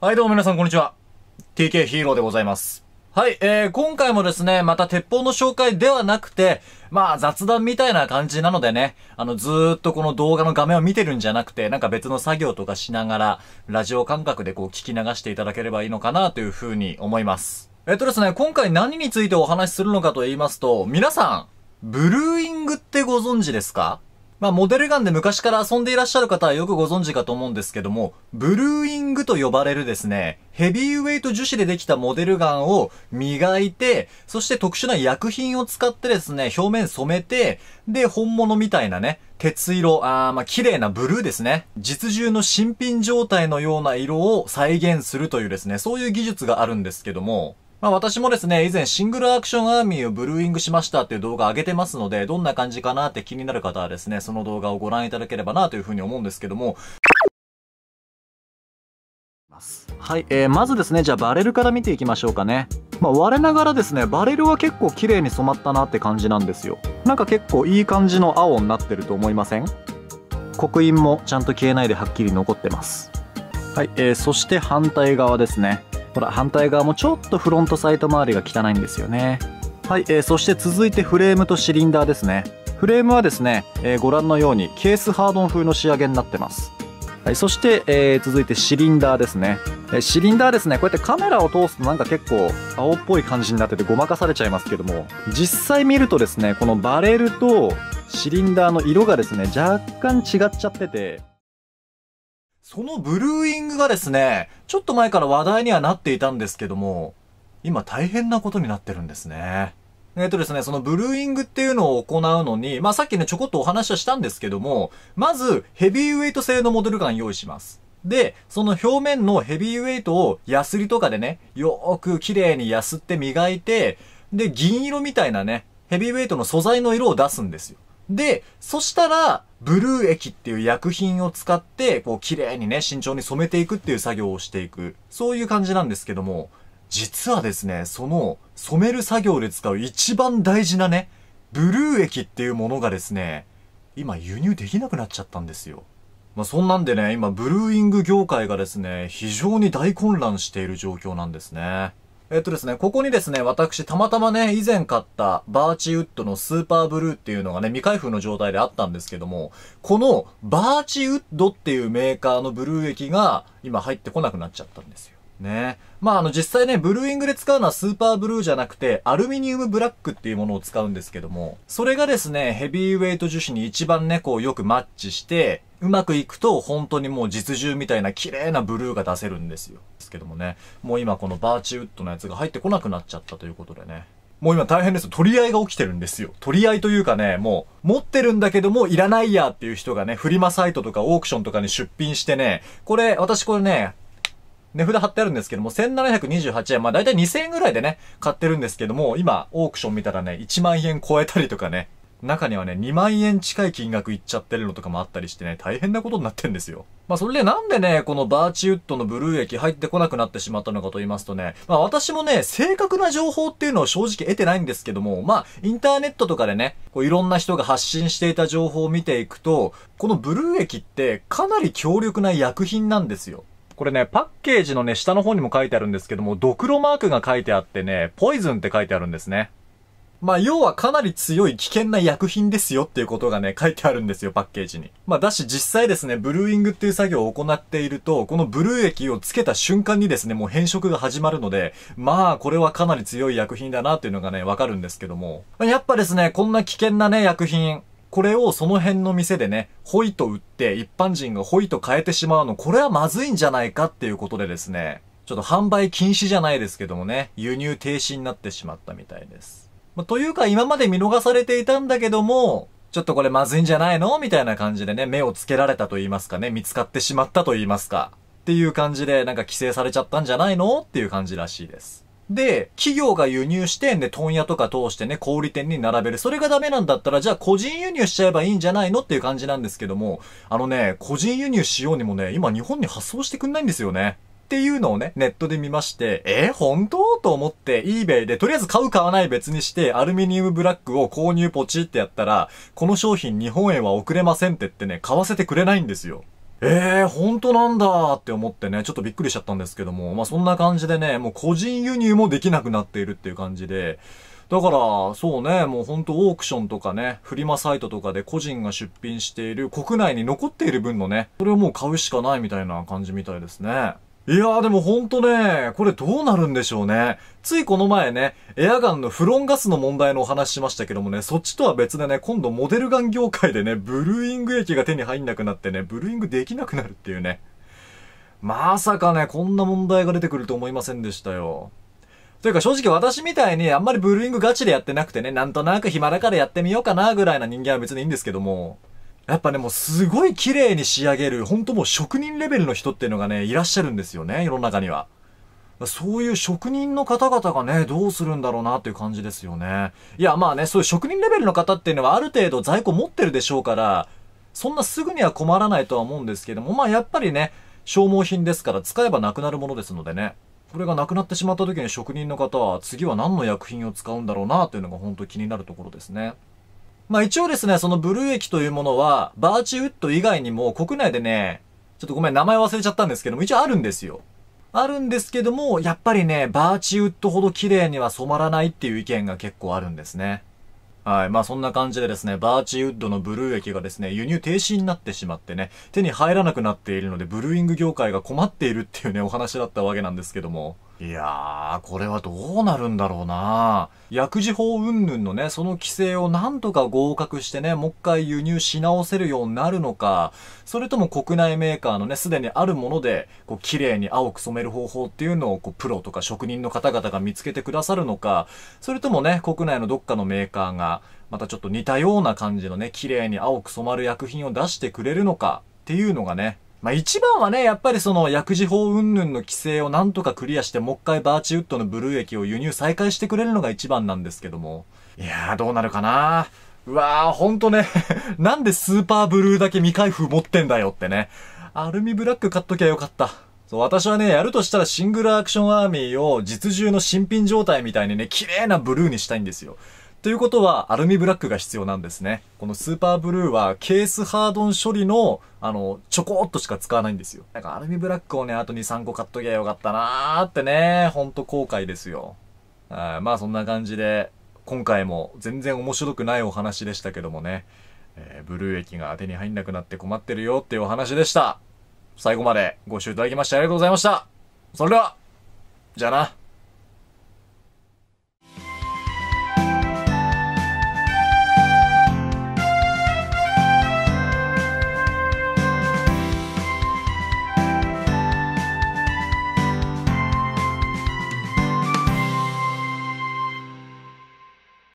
はいどうも皆さんこんにちは。TK ヒーローでございます。はい、えー、今回もですね、また鉄砲の紹介ではなくて、まあ雑談みたいな感じなのでね、あのずーっとこの動画の画面を見てるんじゃなくて、なんか別の作業とかしながら、ラジオ感覚でこう聞き流していただければいいのかなというふうに思います。えっとですね、今回何についてお話しするのかと言いますと、皆さん、ブルーイングってご存知ですかまあ、モデルガンで昔から遊んでいらっしゃる方はよくご存知かと思うんですけども、ブルーイングと呼ばれるですね、ヘビーウェイト樹脂でできたモデルガンを磨いて、そして特殊な薬品を使ってですね、表面染めて、で、本物みたいなね、鉄色、あまあ、綺麗なブルーですね。実銃の新品状態のような色を再現するというですね、そういう技術があるんですけども、まあ私もですね、以前シングルアクションアーミーをブルーイングしましたっていう動画上げてますので、どんな感じかなって気になる方はですね、その動画をご覧いただければなというふうに思うんですけども、はい、えー、まずですね、じゃあバレルから見ていきましょうかね。まあ、我ながらですね、バレルは結構綺麗に染まったなって感じなんですよ。なんか結構いい感じの青になってると思いません刻印もちゃんと消えないではっきり残ってます。はい、えー、そして反対側ですね。ほら、反対側もちょっとフロントサイト周りが汚いんですよね。はい、えー、そして続いてフレームとシリンダーですね。フレームはですね、えー、ご覧のようにケースハードン風の仕上げになってます。はい、そして、えー、続いてシリンダーですね、えシリンダーですねこうやってカメラを通すとなんか結構青っぽい感じになっててごまかされちゃいますけども実際見るとですねこのバレルとシリンダーの色がですね若干違っちゃっててそのブルーイングがですね、ちょっと前から話題にはなっていたんですけども、今大変なことになってるんですね。えっとですね、そのブルーイングっていうのを行うのに、まあ、さっきね、ちょこっとお話ししたんですけども、まず、ヘビーウェイト製のモデルガン用意します。で、その表面のヘビーウェイトをヤスリとかでね、よーく綺麗にヤスって磨いて、で、銀色みたいなね、ヘビーウェイトの素材の色を出すんですよ。で、そしたら、ブルー液っていう薬品を使って、こう、綺麗にね、慎重に染めていくっていう作業をしていく。そういう感じなんですけども、実はですね、その、染める作業で使う一番大事なね、ブルー液っていうものがですね、今輸入できなくなっちゃったんですよ。まあ、そんなんでね、今、ブルーイング業界がですね、非常に大混乱している状況なんですね。えっとですね、ここにですね、私、たまたまね、以前買ったバーチウッドのスーパーブルーっていうのがね、未開封の状態であったんですけども、このバーチウッドっていうメーカーのブルー液が今入ってこなくなっちゃったんですよ。ねまあ、あの、実際ね、ブルーイングで使うのはスーパーブルーじゃなくて、アルミニウムブラックっていうものを使うんですけども、それがですね、ヘビーウェイト樹脂に一番ね、こうよくマッチして、うまくいくと本当にもう実銃みたいな綺麗なブルーが出せるんですよ。ですけどもね、もう今このバーチウッドのやつが入ってこなくなっちゃったということでね。もう今大変です取り合いが起きてるんですよ。取り合いというかね、もう、持ってるんだけども、いらないやっていう人がね、フリマサイトとかオークションとかに出品してね、これ、私これね、値札貼ってあるんですけども、1728円、まあ大体2000円ぐらいでね、買ってるんですけども、今、オークション見たらね、1万円超えたりとかね、中にはね、2万円近い金額いっちゃってるのとかもあったりしてね、大変なことになってんですよ。まあそれでなんでね、このバーチウッドのブルー液入ってこなくなってしまったのかと言いますとね、まあ私もね、正確な情報っていうのを正直得てないんですけども、まあインターネットとかでね、こういろんな人が発信していた情報を見ていくと、このブルー液ってかなり強力な薬品なんですよ。これね、パッケージのね、下の方にも書いてあるんですけども、ドクロマークが書いてあってね、ポイズンって書いてあるんですね。まあ、要はかなり強い危険な薬品ですよっていうことがね、書いてあるんですよ、パッケージに。まあ、だし実際ですね、ブルーイングっていう作業を行っていると、このブルー液をつけた瞬間にですね、もう変色が始まるので、まあ、これはかなり強い薬品だなっていうのがね、わかるんですけども。やっぱですね、こんな危険なね、薬品、これをその辺の店でね、ホイと売って一般人がホイと変えてしまうの、これはまずいんじゃないかっていうことでですね、ちょっと販売禁止じゃないですけどもね、輸入停止になってしまったみたいです。まあ、というか今まで見逃されていたんだけども、ちょっとこれまずいんじゃないのみたいな感じでね、目をつけられたと言いますかね、見つかってしまったと言いますか。っていう感じで、なんか規制されちゃったんじゃないのっていう感じらしいです。で、企業が輸入してんで、問屋とか通してね、小売店に並べる。それがダメなんだったら、じゃあ個人輸入しちゃえばいいんじゃないのっていう感じなんですけども、あのね、個人輸入しようにもね、今日本に発送してくんないんですよね。っていうのをね、ネットで見まして、えー、本当と思って eBay でとりあえず買う買わない別にしてアルミニウムブラックを購入ポチってやったら、この商品日本へは送れませんって言ってね、買わせてくれないんですよ。ええー、本当なんだって思ってね、ちょっとびっくりしちゃったんですけども、まあそんな感じでね、もう個人輸入もできなくなっているっていう感じで、だから、そうね、もうほんとオークションとかね、フリマサイトとかで個人が出品している国内に残っている分のね、それをもう買うしかないみたいな感じみたいですね。いやーでもほんとね、これどうなるんでしょうね。ついこの前ね、エアガンのフロンガスの問題のお話しましたけどもね、そっちとは別でね、今度モデルガン業界でね、ブルーイング液が手に入んなくなってね、ブルーイングできなくなるっていうね。まさかね、こんな問題が出てくると思いませんでしたよ。というか正直私みたいにあんまりブルーイングガチでやってなくてね、なんとなく暇だからやってみようかなぐらいな人間は別にいいんですけども、やっぱね、もうすごい綺麗に仕上げる、ほんともう職人レベルの人っていうのがね、いらっしゃるんですよね、世の中には。そういう職人の方々がね、どうするんだろうなっていう感じですよね。いや、まあね、そういう職人レベルの方っていうのはある程度在庫持ってるでしょうから、そんなすぐには困らないとは思うんですけども、まあやっぱりね、消耗品ですから使えばなくなるものですのでね。これがなくなってしまった時に職人の方は次は何の薬品を使うんだろうなというのが本当気になるところですね。まあ一応ですね、そのブルー液というものは、バーチウッド以外にも国内でね、ちょっとごめん、名前忘れちゃったんですけども、一応あるんですよ。あるんですけども、やっぱりね、バーチウッドほど綺麗には染まらないっていう意見が結構あるんですね。はい。まあそんな感じでですね、バーチウッドのブルー液がですね、輸入停止になってしまってね、手に入らなくなっているので、ブルーイング業界が困っているっていうね、お話だったわけなんですけども。いやー、これはどうなるんだろうな薬事法云々のね、その規制をなんとか合格してね、もう一回輸入し直せるようになるのか、それとも国内メーカーのね、すでにあるもので、こう、綺麗に青く染める方法っていうのを、こう、プロとか職人の方々が見つけてくださるのか、それともね、国内のどっかのメーカーが、またちょっと似たような感じのね、綺麗に青く染まる薬品を出してくれるのか、っていうのがね、まあ一番はね、やっぱりその薬事法云々の規制をなんとかクリアして、もう一回バーチウッドのブルー液を輸入再開してくれるのが一番なんですけども。いやー、どうなるかなうわー、ほんとね なんでスーパーブルーだけ未開封持ってんだよってね。アルミブラック買っときゃよかった。そう、私はね、やるとしたらシングルアクションアーミーを実銃の新品状態みたいにね、綺麗なブルーにしたいんですよ。ということは、アルミブラックが必要なんですね。このスーパーブルーは、ケースハードン処理の、あの、ちょこっとしか使わないんですよ。なんかアルミブラックをね、あと2、3個買っときゃよかったなーってね、ほんと後悔ですよ。あまあそんな感じで、今回も全然面白くないお話でしたけどもね、えー、ブルー液が手に入んなくなって困ってるよっていうお話でした。最後までご視聴いただきましてありがとうございました。それでは、じゃあな。